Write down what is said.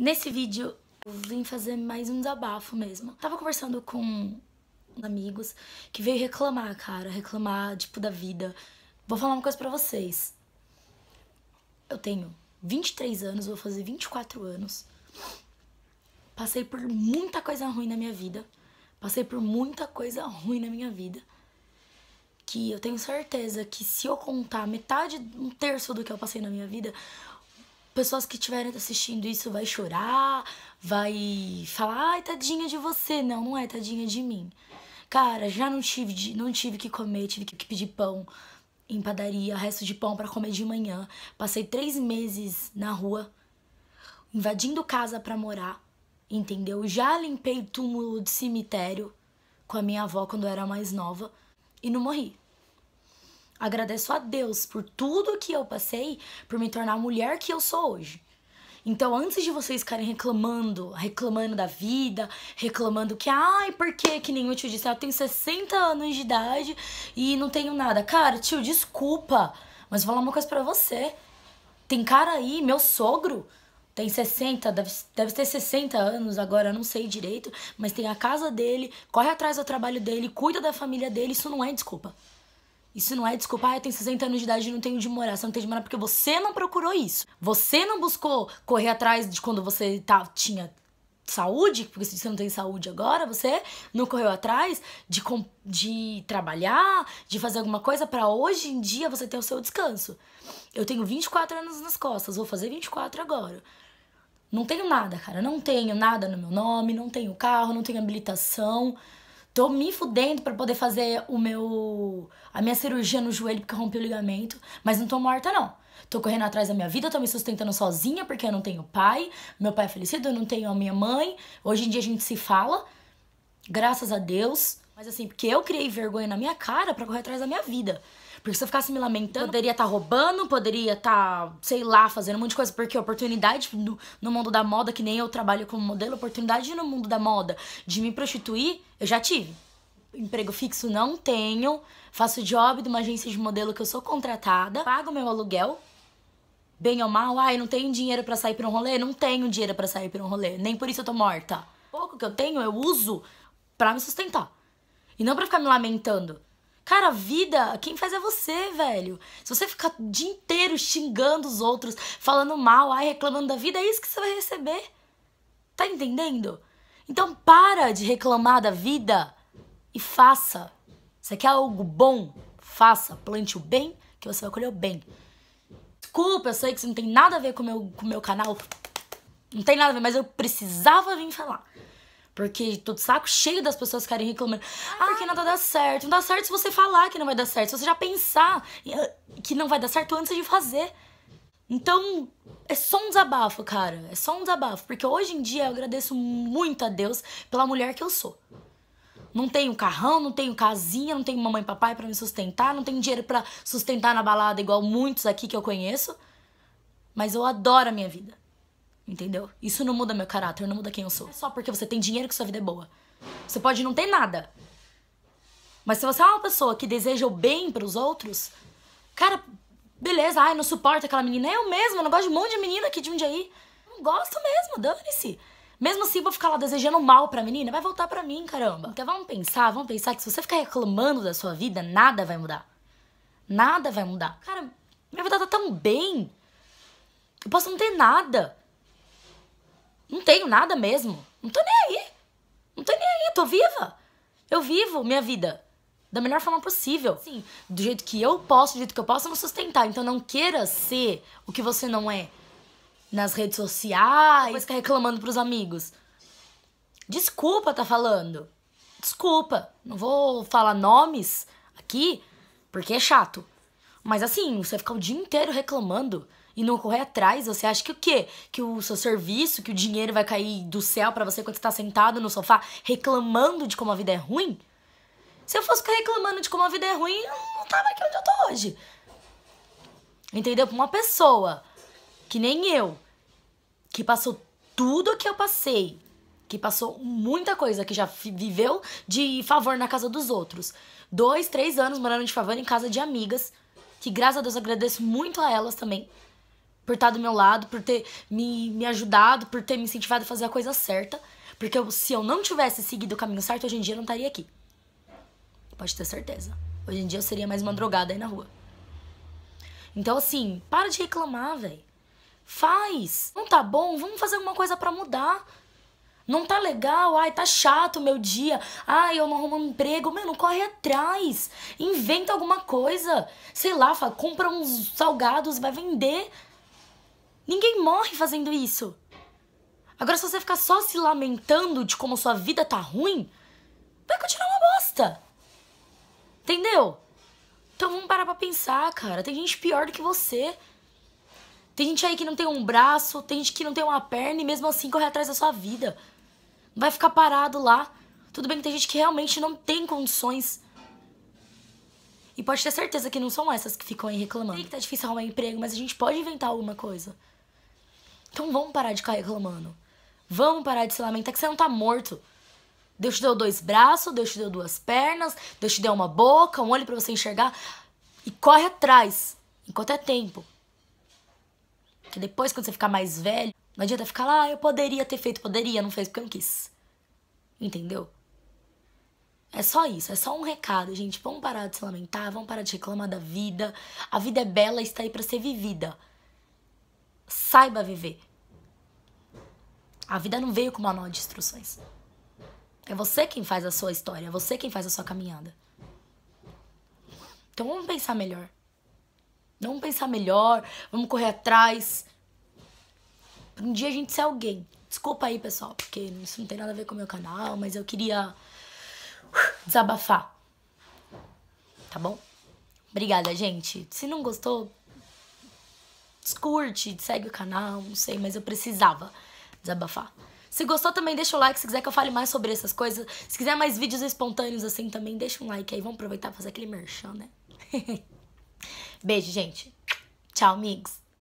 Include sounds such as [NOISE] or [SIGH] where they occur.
Nesse vídeo eu vim fazer mais um desabafo mesmo. Tava conversando com amigos que veio reclamar, cara, reclamar tipo da vida. Vou falar uma coisa para vocês. Eu tenho 23 anos, vou fazer 24 anos. Passei por muita coisa ruim na minha vida. Passei por muita coisa ruim na minha vida. Que eu tenho certeza que se eu contar metade, um terço do que eu passei na minha vida, pessoas que estiverem assistindo isso vai chorar, vai falar, ai, tadinha de você. Não, não é tadinha de mim. Cara, já não tive, de, não tive que comer, tive que pedir pão em padaria, resto de pão para comer de manhã. Passei três meses na rua, invadindo casa para morar, entendeu? Já limpei túmulo de cemitério com a minha avó quando eu era mais nova e não morri. Agradeço a Deus por tudo que eu passei por me tornar a mulher que eu sou hoje. Então, antes de vocês ficarem reclamando, reclamando da vida, reclamando que, ai, por que que nem tio disse, eu tenho 60 anos de idade e não tenho nada. Cara, tio, desculpa, mas vou falar uma coisa pra você. Tem cara aí, meu sogro, tem 60, deve, deve ter 60 anos agora, não sei direito, mas tem a casa dele, corre atrás do trabalho dele, cuida da família dele, isso não é desculpa. Isso não é desculpa, ah, eu tenho 60 anos de idade e não tenho de morar. Você não tem de morar porque você não procurou isso. Você não buscou correr atrás de quando você tá, tinha saúde, porque você não tem saúde agora, você não correu atrás de, de trabalhar, de fazer alguma coisa para hoje em dia você ter o seu descanso. Eu tenho 24 anos nas costas, vou fazer 24 agora. Não tenho nada, cara. Não tenho nada no meu nome, não tenho carro, não tenho habilitação. Tô me fudendo para poder fazer o meu a minha cirurgia no joelho porque eu rompi o ligamento, mas não tô morta não. Tô correndo atrás da minha vida, tô me sustentando sozinha porque eu não tenho pai, meu pai é falecido, eu não tenho a minha mãe. Hoje em dia a gente se fala, graças a Deus. Mas assim, porque eu criei vergonha na minha cara para correr atrás da minha vida. Porque se eu ficasse me lamentando, poderia estar tá roubando, poderia estar, tá, sei lá, fazendo um monte de coisa. Porque oportunidade no, no mundo da moda, que nem eu trabalho como modelo, oportunidade no mundo da moda de me prostituir, eu já tive emprego fixo não tenho, faço job de uma agência de modelo que eu sou contratada, pago meu aluguel, bem ou mal, ai, não tenho dinheiro para sair para um rolê, não tenho dinheiro para sair para um rolê, nem por isso eu tô morta. Pouco que eu tenho, eu uso para me sustentar. E não para ficar me lamentando. Cara, a vida, quem faz é você, velho. Se você ficar o dia inteiro xingando os outros, falando mal, ai, reclamando da vida, é isso que você vai receber. Tá entendendo? Então para de reclamar da vida e faça. Você quer algo bom? Faça. Plante o bem, que você vai colher o bem. Desculpa, eu sei que isso não tem nada a ver com meu, o com meu canal. Não tem nada a ver, mas eu precisava vir falar. Porque tô de saco cheio das pessoas ficarem reclamando. Ah, porque não dá tá certo. Não dá certo se você falar que não vai dar certo. Se você já pensar ah, que não vai dar certo antes de fazer. Então, é só um desabafo, cara. É só um desabafo. Porque hoje em dia eu agradeço muito a Deus pela mulher que eu sou. Não tenho carrão, não tenho casinha, não tenho mamãe e papai para me sustentar, não tenho dinheiro para sustentar na balada igual muitos aqui que eu conheço. Mas eu adoro a minha vida. Entendeu? Isso não muda meu caráter, não muda quem eu sou. É só porque você tem dinheiro que sua vida é boa. Você pode não ter nada. Mas se você é uma pessoa que deseja o bem para os outros, cara, beleza, ai, não suporta aquela menina. Eu mesmo, eu não gosto de um monte de menina aqui de um dia aí. Não gosto mesmo, dane-se. Mesmo assim, vou ficar lá desejando mal pra menina, vai voltar pra mim, caramba. Então vamos pensar, vamos pensar que se você ficar reclamando da sua vida, nada vai mudar. Nada vai mudar. Cara, minha vida tá tão bem. Eu posso não ter nada. Não tenho nada mesmo. Não tô nem aí. Não tô nem aí, tô viva. Eu vivo minha vida da melhor forma possível. Sim, do jeito que eu posso, do jeito que eu posso me sustentar. Então não queira ser o que você não é nas redes sociais, depois ficar reclamando pros amigos. Desculpa tá falando. Desculpa. Não vou falar nomes aqui, porque é chato. Mas assim, você ficar o dia inteiro reclamando e não correr atrás, você acha que o quê? Que o seu serviço, que o dinheiro vai cair do céu para você quando você tá sentado no sofá reclamando de como a vida é ruim? Se eu fosse ficar reclamando de como a vida é ruim, eu não tava aqui onde eu tô hoje. Entendeu? Pra uma pessoa que nem eu, que passou tudo que eu passei, que passou muita coisa, que já viveu de favor na casa dos outros. Dois, três anos morando de favor em casa de amigas, que graças a Deus agradeço muito a elas também, por estar do meu lado, por ter me, me ajudado, por ter me incentivado a fazer a coisa certa. Porque eu, se eu não tivesse seguido o caminho certo, hoje em dia eu não estaria aqui. Pode ter certeza. Hoje em dia eu seria mais uma drogada aí na rua. Então, assim, para de reclamar, velho. Faz. Não tá bom? Vamos fazer alguma coisa para mudar. Não tá legal, ai, tá chato o meu dia, ai, eu não arrumo um emprego, Mano, corre atrás, inventa alguma coisa, sei lá, fala, compra uns salgados, vai vender, Ninguém morre fazendo isso. Agora, se você ficar só se lamentando de como sua vida tá ruim, vai continuar uma bosta. Entendeu? Então vamos parar pra pensar, cara. Tem gente pior do que você. Tem gente aí que não tem um braço, tem gente que não tem uma perna e mesmo assim corre atrás da sua vida. Vai ficar parado lá. Tudo bem que tem gente que realmente não tem condições. E pode ter certeza que não são essas que ficam aí reclamando. Sei que tá difícil arrumar emprego, mas a gente pode inventar alguma coisa. Então vamos parar de ficar reclamando. Vamos parar de se lamentar que você não tá morto. Deus te deu dois braços, Deus te deu duas pernas, Deus te deu uma boca, um olho para você enxergar. E corre atrás, enquanto é tempo. Que depois, quando você ficar mais velho, não adianta ficar lá, ah, eu poderia ter feito, poderia, não fez porque eu não quis. Entendeu? É só isso, é só um recado, gente. Vamos parar de se lamentar, vamos parar de reclamar da vida. A vida é bela e está aí para ser vivida. Saiba viver. A vida não veio com manual de instruções. É você quem faz a sua história, é você quem faz a sua caminhada. Então vamos pensar melhor. Vamos pensar melhor, vamos correr atrás. Um dia a gente ser alguém. Desculpa aí, pessoal, porque isso não tem nada a ver com o meu canal, mas eu queria uh, desabafar. Tá bom? Obrigada, gente. Se não gostou, curte, segue o canal, não sei, mas eu precisava desabafar. Se gostou também, deixa o like. Se quiser que eu fale mais sobre essas coisas, se quiser mais vídeos espontâneos assim também, deixa um like aí. Vamos aproveitar e fazer aquele merchan, né? [LAUGHS] Beijo, gente. Tchau, amigos.